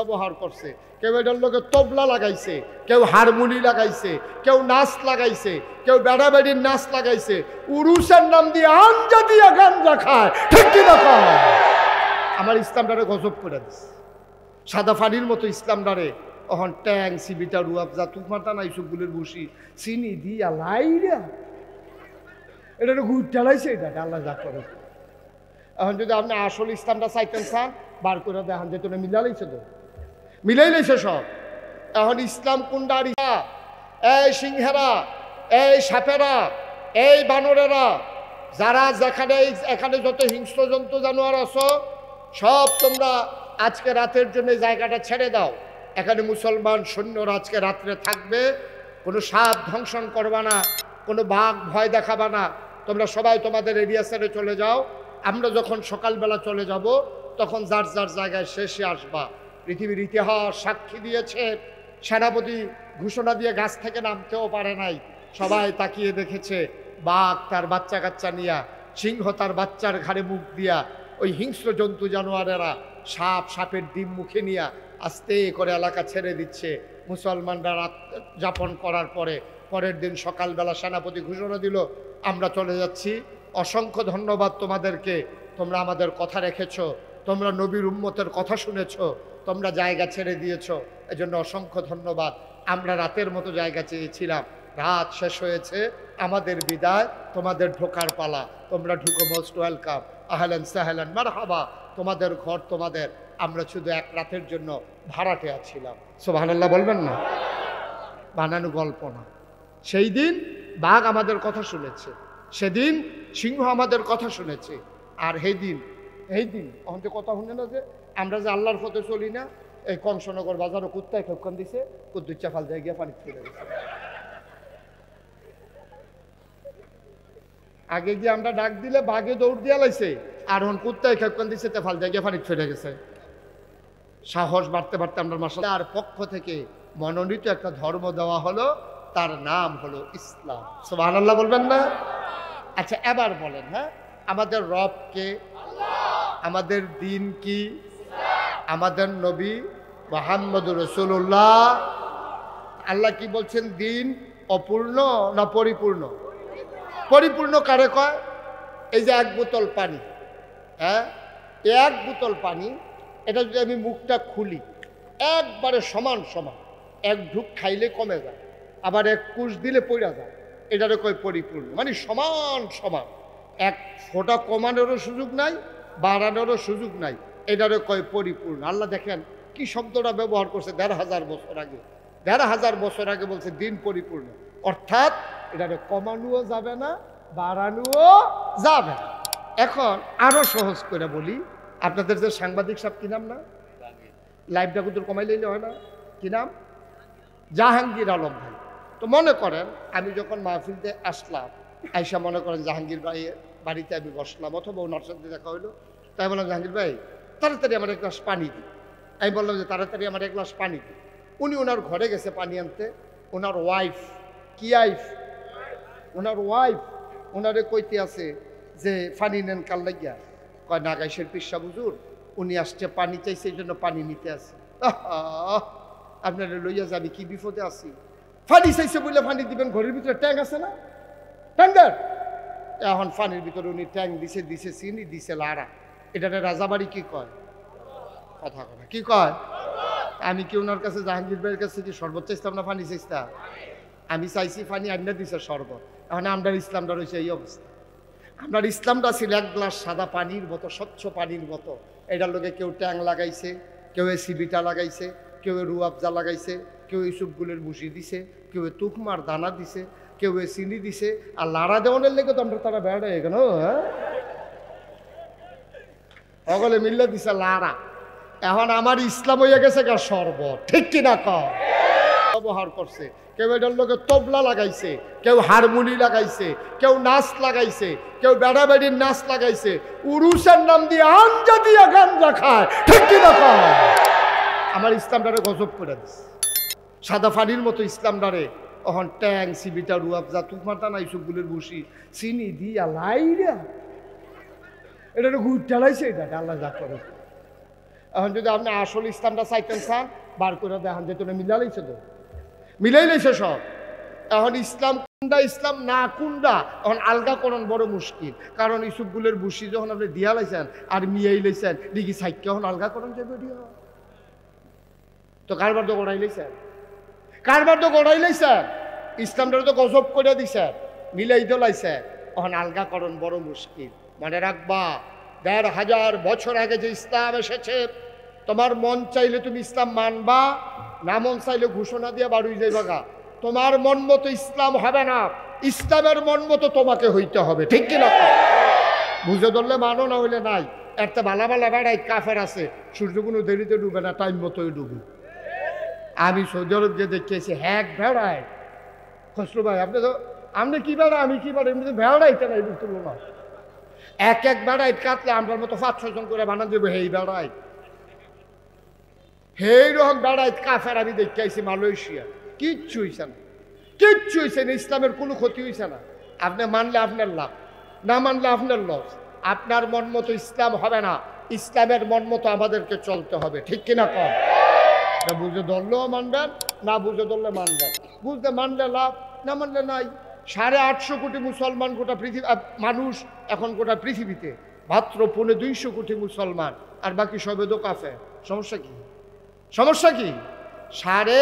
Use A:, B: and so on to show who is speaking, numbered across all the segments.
A: ব্যবহার করছে কেউ এটার লোকে তবলা লাগাইছে কেউ হারমোনি লাগাইছে কেউ নাচ লাগাইছে কেউ বেড়াবেড়ির নাচ লাগাইছে উরুষের নাম দিয়ে আঞ্জা দিয়ে গান রাখায় ঠিক কি দেখা আমার ইসলামটারে গজব করে দিছে সাদা ফানির মতো ইসলামটারে অহন ট্যাং সিবিটা রুয়াব যা তুকমাতা নাই সবগুলোর বসি চিনি দিয়া লাইরা এটা গুড় ঢালাইছে এটা আল্লাহ যা করে এখন যদি আপনি আসল ইসলামটা চাইতেন চান বার করে দেখান যে তোরা মিলালেইছে তো মিলাই লাইছে সব এখন ইসলাম কুন্ডারিয়া এই সিংহেরা এই সাপেরা এই বানরেরা যারা যেখানে এখানে যত হিংস্র জন্তু জানোয়ার আছো সব তোমরা আজকে রাতের জন্য জায়গাটা ছেড়ে দাও এখানে মুসলমান সৈন্যরা আজকে রাত্রে থাকবে কোনো সাপ ধ্বংসন করবা না কোনো বাঘ ভয় দেখাবা না তোমরা সবাই তোমাদের এরিয়া সেরে চলে যাও আমরা যখন সকালবেলা চলে যাব তখন যার যার জায়গায় শেষে আসবা পৃথিবীর ইতিহাস সাক্ষী দিয়েছে সেনাপতি ঘোষণা দিয়ে গাছ থেকে নামতেও পারে নাই সবাই তাকিয়ে দেখেছে বাঘ তার বাচ্চা কাচ্চা নিয়া সিংহ তার বাচ্চার ঘাড়ে মুখ দিয়া ওই হিংস্র জন্তু জানোয়ারেরা সাপ সাপের ডিম মুখে নিয়া আস্তে করে এলাকা ছেড়ে দিচ্ছে মুসলমানরা রাত যাপন করার পরে পরের দিন সকালবেলা সেনাপতি ঘোষণা দিল আমরা চলে যাচ্ছি অসংখ্য ধন্যবাদ তোমাদেরকে তোমরা আমাদের কথা রেখেছো তোমরা নবীর উম্মতের কথা শুনেছ তোমরা জায়গা ছেড়ে দিয়েছ এজন্য অসংখ্য ধন্যবাদ আমরা রাতের মতো জায়গা চেয়েছিলাম রাত শেষ হয়েছে আমাদের বিদায় তোমাদের ঢোকার পালা তোমরা ঢুকো মোস্ট ওয়েলকাম আহলেন সাহেলেন মার হাবা তোমাদের ঘর তোমাদের আমরা শুধু এক রাতের জন্য ভাড়াটে আছিলাম সোভানাল্লাহ বলবেন না বানানো গল্প না সেই দিন বাঘ আমাদের কথা শুনেছে সেদিন সিংহ আমাদের কথা শুনেছে আর হেদিন এই দিন অহন্তে কথা শুনে না যে আমরা যে আল্লাহর পথে চলি না এই কংসনগর বাজারও কুত্তায় খেপখান দিছে কুদ্দুর চাফাল দিয়ে গিয়ে পানি ফেলে গেছে আগে গিয়ে আমরা ডাক দিলে বাঘে দৌড় দিয়ে লাইছে আর হন কুত্তায় খেপখান দিছে তেফাল ফাল দিয়ে পানি ফেলে গেছে সাহস বাড়তে বাড়তে আমরা মাসাল আর পক্ষ থেকে মনোনীত একটা ধর্ম দেওয়া হলো তার নাম হলো ইসলাম সব আল্লাহ বলবেন না আচ্ছা এবার বলেন হ্যাঁ আমাদের রবকে আমাদের দিন কি আমাদের নবী মোহাম্মদ রসুল্লাহ আল্লাহ কি বলছেন দিন অপূর্ণ না পরিপূর্ণ পরিপূর্ণ কারে কয় এই যে এক বোতল পানি হ্যাঁ এক বোতল পানি এটা যদি আমি মুখটা খুলি একবারে সমান সমান এক ঢুক খাইলে কমে যায় আবার এক কুশ দিলে পড়া যায় এটারও কয় পরিপূর্ণ মানে সমান সমান এক ফোটা কমানোরও সুযোগ নাই বাড়ানোরও সুযোগ নাই এটারও কয় পরিপূর্ণ আল্লাহ দেখেন কি শব্দটা ব্যবহার করছে দেড় হাজার বছর আগে দেড় হাজার বছর আগে বলছে দিন পরিপূর্ণ অর্থাৎ এটারে কমানোও যাবে না বাড়ানোও যাবে না এখন আরও সহজ করে বলি আপনাদের যে সাংবাদিক সাহেব কি নাম না লাইফটা কিন্তু কমাই লইলে হয় না কি নাম জাহাঙ্গীর আলম ভাই তো মনে করেন আমি যখন মাহফিলতে আসলাম আইসা মনে করেন জাহাঙ্গীর ভাইয়ের বাড়িতে আমি বসলাম অথবা ওনার সাথে দেখা হলো তাই বললাম জাহাঙ্গীর ভাই তাড়াতাড়ি আমার এক গ্লাস পানি দিই আমি বললাম যে তাড়াতাড়ি আমার এক গ্লাস পানি দিই উনি ওনার ঘরে গেছে পানি আনতে ওনার ওয়াইফ কি আইফ ওনার ওয়াইফ ওনারে কইতে আছে যে পানি নেন কাল লাগিয়া কয় নাগাইশের পিসা বুজুর উনি আসছে পানি চাইছে এই জন্য পানি নিতে আসে আপনারা লইয়া যাবি কি বিপদে আছি ফানি চাইছে বলে ফানি দিবেন ঘরের ভিতরে ট্যাঙ্ক আছে না ট্যাঙ্কার এখন ফানির ভিতরে উনি ট্যাং দিছে দিছে চিনি দিছে লাড়া এটা রাজাবাড়ি কি কয় কথা কথা কি কয় আমি কি ওনার কাছে জাহাঙ্গীর ভাইয়ের কাছে কি সর্বোচ্চ ইসলাম না ফানি চেষ্টা আমি চাইছি ফানি আন্না দিছে শরবত এখন আমরা ইসলামটা রয়েছে এই অবস্থা আমরা ইসলামটা ছিল এক গ্লাস সাদা পানির মতো স্বচ্ছ পানির মতো এটার লোকে কেউ ট্যাং লাগাইছে কেউ এ সিবিটা লাগাইছে কেউ এ রুয়াবজা লাগাইছে কেউ সুপগুলের মুসি দিছে কেউ এ তুকমার দানা দিছে কেউ চিনি দিছে আর লাড়া দেওয়ানের লেগে তো আমরা তারা বেড়া এখানে হ্যাঁ অগলে মিল্লা দিছে লাড়া এখন আমার ইসলাম হইয়া গেছে গা সর্ব ঠিক কিনা ক ব্যবহার করছে কেউ এটার লোকে তবলা লাগাইছে কেউ হারমোনি লাগাইছে কেউ নাচ লাগাইছে কেউ বেড়াবেড়ির নাচ লাগাইছে উরুষের নাম দিয়ে আঞ্জা দিয়া গান রাখায় ঠিক কিনা কম আমার ইসলামটারে গজব করে দিছে সাদা ফানির মতো ইসলামটারে অহন ট্যাং সিবিটা রুয়াব যা তুক মাতা নাই সবগুলোর বসি চিনি দিয়া লাইরা এটা গুইটালাইছে এটা আল্লাহ যা করে এখন যদি আপনি আসল ইসলামটা চাইতেন চান বার করে দেখান যে তোরা মিলাইছে তো মিলাই লাইছে সব এখন ইসলাম কুন্ডা ইসলাম না কুন্ডা এখন আলগা করণ বড় মুশকিল কারণ ইসুফগুলের বুসি যখন আপনি দিয়া লাইছেন আর মিয়াই লাইছেন দেখি সাইকে এখন আলগা করণ যে তো কারবার তো করাই লাইছেন কারবার তো গড়াই লাইছে ইসলামটা তো গজব করে দিছে মিলাই তো লাইছে আলগা আলগাকরণ বড় মুশকিল মনে রাখবা দেড় হাজার বছর আগে যে ইসলাম এসেছে তোমার মন চাইলে তুমি ইসলাম মানবা না মন চাইলে ঘোষণা দিয়ে বাড়ি যাইবা গা তোমার মন মতো ইসলাম হবে না ইসলামের মন মতো তোমাকে হইতে হবে ঠিক কিনা বুঝে ধরলে মানো না হইলে নাই একটা বালা বালা বেড়াই কাফের আছে সূর্য কোনো দেরিতে ডুবে না টাইম মতোই ডুবে আমি সৌদি আরব যে দেখেছি হ্যাক ভেড়ায় খসরু ভাই আপনি তো আপনি কী বেড়া আমি কী বেড়া এমনি তো ভেড়াই তারা এই বুঝতে না এক এক বেড়ায় কাটলে আমরা মতো পাঁচ ছজন করে বানা দেবো হেই বেড়াই হেই রকম বেড়াই কাফের আমি দেখে আইছি মালয়েশিয়া কিচ্ছু হইছে না কিচ্ছু হইছে না ইসলামের কোনো ক্ষতি হয়েছে না আপনি মানলে আপনার লাভ না মানলে আপনার লস আপনার মন মতো ইসলাম হবে না ইসলামের মন মতো আমাদেরকে চলতে হবে ঠিক কিনা কম না বুঝে ধরলেও মানবেন না বুঝে ধরলে মানবেন বুঝতে মানলে লাভ না মানলে নাই সাড়ে আটশো কোটি মুসলমান গোটা পৃথিবী মানুষ এখন গোটা পৃথিবীতে মাত্র পৌনে দুইশো কোটি মুসলমান আর বাকি সবে দোক আছে সমস্যা কি সমস্যা কি সাড়ে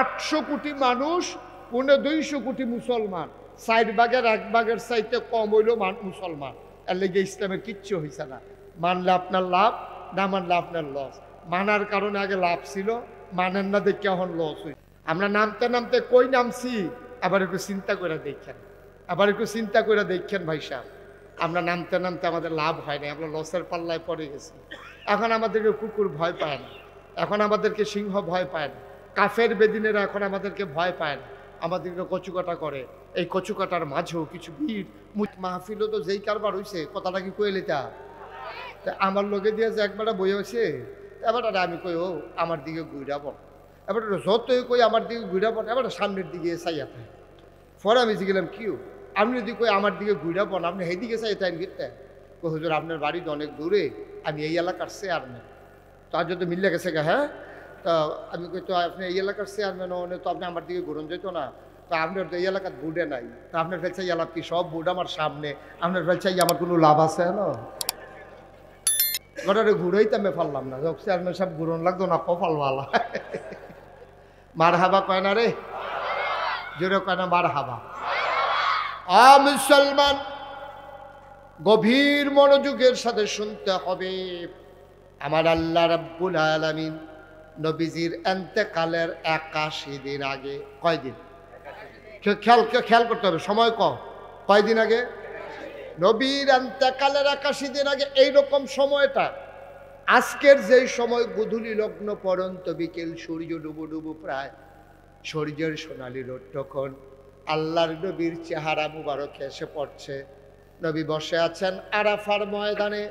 A: আটশো কোটি মানুষ পৌনে দুইশো কোটি মুসলমান সাইড বাগের এক বাগের সাইতে কম হইল মুসলমান এর লেগে ইসলামের কিচ্ছু হয়েছে না মানলে আপনার লাভ না মানলে আপনার লস মানার কারণে আগে লাভ ছিল মানেন না দেখে এখন লস হই আমরা নামতে নামতে কই নামছি আবার একটু চিন্তা করে দেখেন আবার একটু চিন্তা করে দেখছেন ভাই সাহেব আমরা নামতে নামতে আমাদের লাভ হয় না আমরা লসের পাল্লায় পড়ে গেছি এখন আমাদেরকে কুকুর ভয় পায় না এখন আমাদেরকে সিংহ ভয় পায় না কাফের বেদিনেরা এখন আমাদেরকে ভয় পায় না আমাদেরকে কচুকাটা করে এই কচুকাটার মাঝেও কিছু ভিড় মুখ মাহফিলও তো যেই কারবার হয়েছে কথাটা কি কইলিতা তা আমার লোকে দিয়ে যে একবার বই হয়েছে এবার আমি কই ও আমার দিকে ঘুরা পড় এবার যতই কই আমার দিকে ঘুরা পড় এবার সামনের দিকে চাইয়া থাকে পরে আমি গেলাম কিউ আপনি যদি কই আমার দিকে ঘুরা পড় আপনি সেদিকে চাই তাই গিয়ে কই হুজুর আপনার বাড়ি তো অনেক দূরে আমি এই এলাকার চেয়ারম্যান আর যদি মিললে গেছে গা হ্যাঁ তা আমি কই তো আপনি এই এলাকার চেয়ারম্যান হন তো আপনি আমার দিকে ঘুরন যেত না তো আপনার তো এই এলাকার বুডে নাই তা আপনার ফেলছে এলাকা কি সব বুড আমার সামনে আপনার ফেলছে আমার কোনো লাভ আছে না ঘটনা ঘুরেই তো আমি ফাললাম না যোগ চেয়ারম্যান সব ঘুরন লাগতো না কপালওয়ালা মার হাবা কয় না রে জোরে কয় না মার হাবা আ মুসলমান গভীর মনোযোগের সাথে শুনতে হবে আমার আল্লাহ রাব্বুল আলামিন নবীজির এন্তেকালের একাশি দিন আগে কয়দিন খেয়াল খেয়াল করতে হবে সময় কয় কয়দিন আগে নবীর আন্তাকালের একাশি দিন আগে এইরকম সময়টা আজকের যেই সময় গুধুলি লগ্ন পরন্ত বিকেল সূর্য ডুবু ডুবু প্রায় সূর্যের সোনালি রোদ তখন আল্লাহর নবীর চেহারা মুবারকে এসে পড়ছে নবী বসে আছেন আরাফার ময়দানে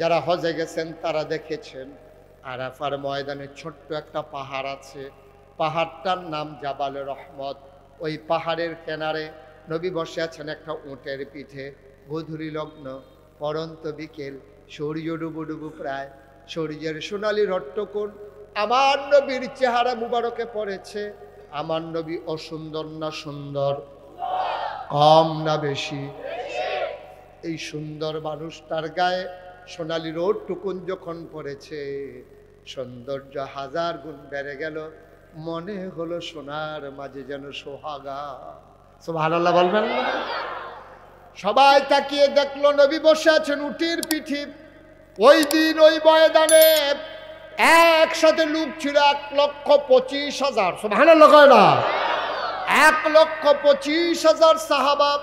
A: যারা হজে গেছেন তারা দেখেছেন আরাফার ময়দানে ছোট্ট একটা পাহাড় আছে পাহাড়টার নাম জাবাল রহমত ওই পাহাড়ের কেনারে নবী বসে আছেন একটা উঁটের পিঠে গধূলি লগ্ন পরন্ত বিকেল সূর্য ডুবু ডুবু প্রায় সূর্যের সোনালি রট্টকোণ আমার নবীর চেহারা মুবারকে পড়েছে আমার নবী অসুন্দর না সুন্দর কম না বেশি এই সুন্দর মানুষটার গায়ে সোনালি রোড টুকুন যখন পড়েছে সৌন্দর্য হাজার গুণ বেড়ে গেল মনে হলো সোনার মাঝে যেন সোহাগা সব বলবেন না সবাই তাকিয়ে দেখলো নবী বসে আছেন উটির পিঠি ওই দিন ওই ময়দানে একসাথে লুক ছিল এক লক্ষ পঁচিশ হাজার ভালো লগায় না এক লক্ষ পঁচিশ হাজার সাহাবাব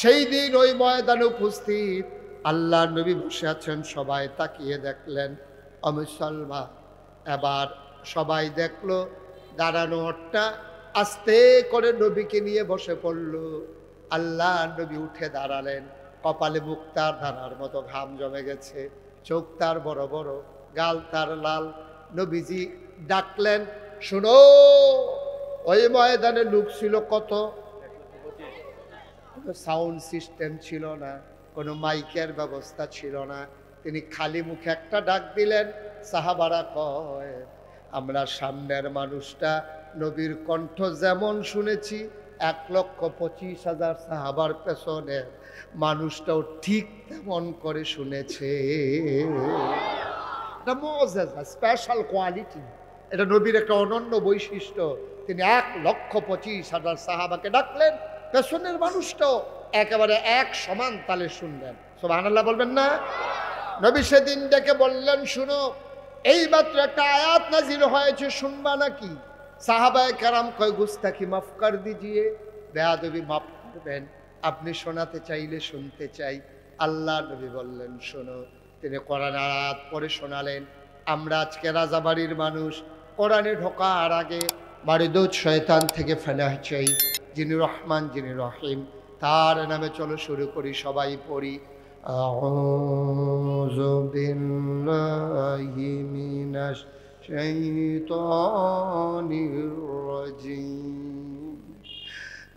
A: সেই দিন ওই ময়দানে উপস্থিত আল্লাহ নবী বসে আছেন সবাই তাকিয়ে দেখলেন অমুসলমা এবার সবাই দেখলো দাঁড়ানো হটটা আস্তে করে নবীকে নিয়ে বসে পড়লো আল্লাহ নবী উঠে দাঁড়ালেন কপালে মুখ তার ধানার মতো ঘাম জমে গেছে চোখ তার বড় বড় গাল তার লাল নবীজি ডাকলেন শুনো ওই ময়দানে লুক ছিল কত কোনো সাউন্ড সিস্টেম ছিল না কোনো মাইকের ব্যবস্থা ছিল না তিনি খালি মুখে একটা ডাক দিলেন সাহাবারা কয় আমরা সামনের মানুষটা নবীর কণ্ঠ যেমন শুনেছি এক লক্ষ পঁচিশ হাজার সাহাবার পেছনে মানুষটাও ঠিক তেমন করে শুনেছে স্পেশাল কোয়ালিটি এটা নবীর একটা অনন্য বৈশিষ্ট্য তিনি এক লক্ষ পঁচিশ হাজার সাহাবাকে ডাকলেন পেছনের মানুষটাও একেবারে এক সমান তালে শুনলেন সোবাহান্লাহ বলবেন না নবী সেদিন ডেকে বললেন শুনো এইমাত্র একটা আয়াত নাজির হয়েছে শুনবা নাকি সাহাবায় কারাম কয় গুস্তাকি মাফ কর দিজিয়ে দেবী মাফ করবেন আপনি শোনাতে চাইলে শুনতে চাই আল্লাহ নবী বললেন শোনো তিনি কোরআন আয়াত পরে শোনালেন আমরা আজকে রাজাবাড়ির মানুষ কোরআনে ঢোকার আগে মারিদুদ শয়তান থেকে ফেনা চাই যিনি রহমান যিনি রহিম তার নামে চলো শুরু করি সবাই পড়ি আহ الشيطان الرجيم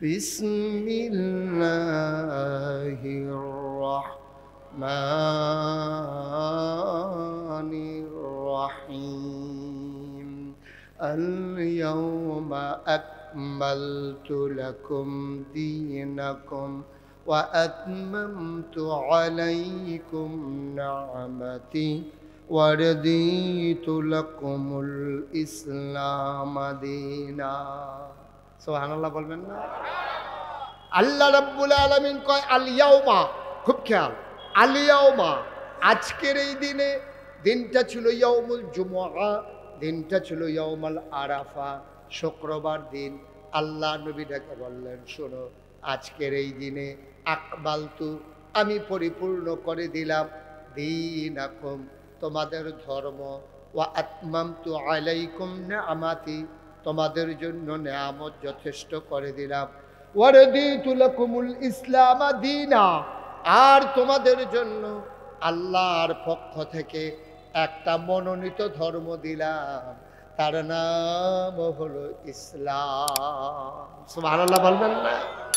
A: بسم الله الرحمن الرحيم اليوم أكملت لكم دينكم وأتممت عليكم نعمتي ورضيت لكم الإسلام دينا সুবহানাল্লাহ বলবেন না আল্লাহ রাব্বুল আলামিন কয় আলিয়াউমা খুব খেয়াল আলিয়াওমা আজকের এই দিনে দিনটা ছিল ইয়াউমুল জুমআ দিনটা ছিল ইয়াউমাল আরাফা শুক্রবার দিন আল্লাহ নবীটাকে বললেন শোনো আজকের এই দিনে আকবালতু আমি পরিপূর্ণ করে দিলাম দিন তোমাদের ধর্ম ও আত্মাম তু আলাইকুম না আমাতি তোমাদের জন্য নেয়ামত যথেষ্ট করে দিলাম ওয়ারদি তুলকুমুল ইসলাম দিনা আর তোমাদের জন্য আল্লাহর পক্ষ থেকে একটা মনোনীত ধর্ম দিলাম তার নাম হলো ইসলাম আল্লাহ বলবেন না